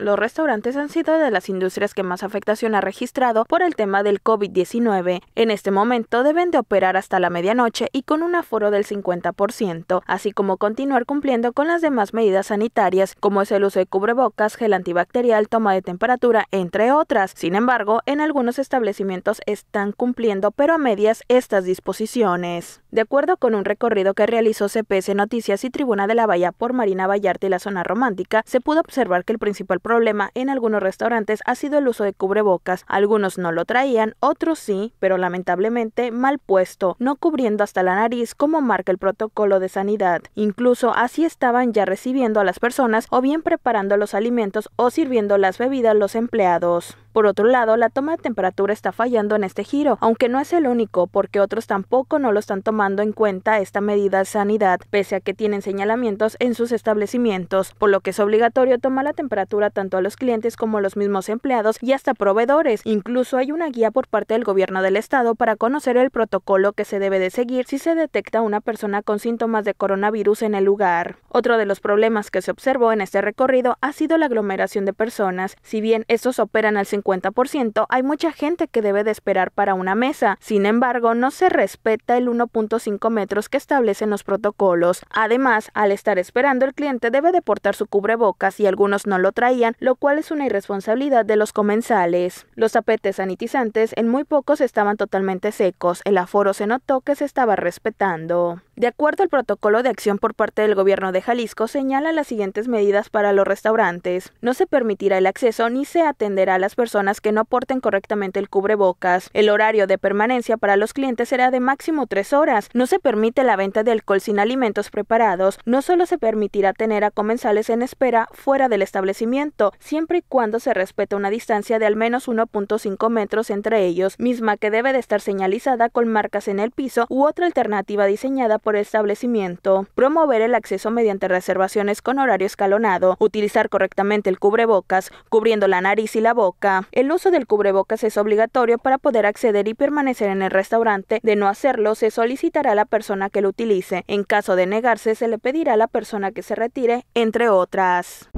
los restaurantes han sido de las industrias que más afectación ha registrado por el tema del COVID-19. En este momento deben de operar hasta la medianoche y con un aforo del 50%, así como continuar cumpliendo con las demás medidas sanitarias, como es el uso de cubrebocas, gel antibacterial, toma de temperatura, entre otras. Sin embargo, en algunos establecimientos están cumpliendo, pero a medias, estas disposiciones. De acuerdo con un recorrido que realizó CPS Noticias y Tribuna de la Bahía por Marina Vallarte y la zona romántica, se pudo observar que el principal problema en algunos restaurantes ha sido el uso de cubrebocas. Algunos no lo traían, otros sí, pero lamentablemente mal puesto, no cubriendo hasta la nariz como marca el protocolo de sanidad. Incluso así estaban ya recibiendo a las personas o bien preparando los alimentos o sirviendo las bebidas los empleados. Por otro lado, la toma de temperatura está fallando en este giro, aunque no es el único, porque otros tampoco no lo están tomando en cuenta esta medida de sanidad, pese a que tienen señalamientos en sus establecimientos, por lo que es obligatorio tomar la temperatura tanto a los clientes como a los mismos empleados y hasta proveedores. Incluso hay una guía por parte del gobierno del estado para conocer el protocolo que se debe de seguir si se detecta una persona con síntomas de coronavirus en el lugar. Otro de los problemas que se observó en este recorrido ha sido la aglomeración de personas. Si bien estos operan al 50 50%, hay mucha gente que debe de esperar para una mesa. Sin embargo, no se respeta el 1.5 metros que establecen los protocolos. Además, al estar esperando, el cliente debe de portar su cubrebocas y algunos no lo traían, lo cual es una irresponsabilidad de los comensales. Los tapetes sanitizantes en muy pocos estaban totalmente secos. El aforo se notó que se estaba respetando. De acuerdo al protocolo de acción por parte del gobierno de Jalisco, señala las siguientes medidas para los restaurantes. No se permitirá el acceso ni se atenderá a las personas que no aporten correctamente el cubrebocas. El horario de permanencia para los clientes será de máximo tres horas. No se permite la venta de alcohol sin alimentos preparados. No solo se permitirá tener a comensales en espera fuera del establecimiento, siempre y cuando se respete una distancia de al menos 1.5 metros entre ellos, misma que debe de estar señalizada con marcas en el piso u otra alternativa diseñada por establecimiento, promover el acceso mediante reservaciones con horario escalonado, utilizar correctamente el cubrebocas, cubriendo la nariz y la boca. El uso del cubrebocas es obligatorio para poder acceder y permanecer en el restaurante. De no hacerlo, se solicitará a la persona que lo utilice. En caso de negarse, se le pedirá a la persona que se retire, entre otras.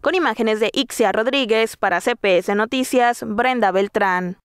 Con imágenes de Ixia Rodríguez para CPS Noticias, Brenda Beltrán.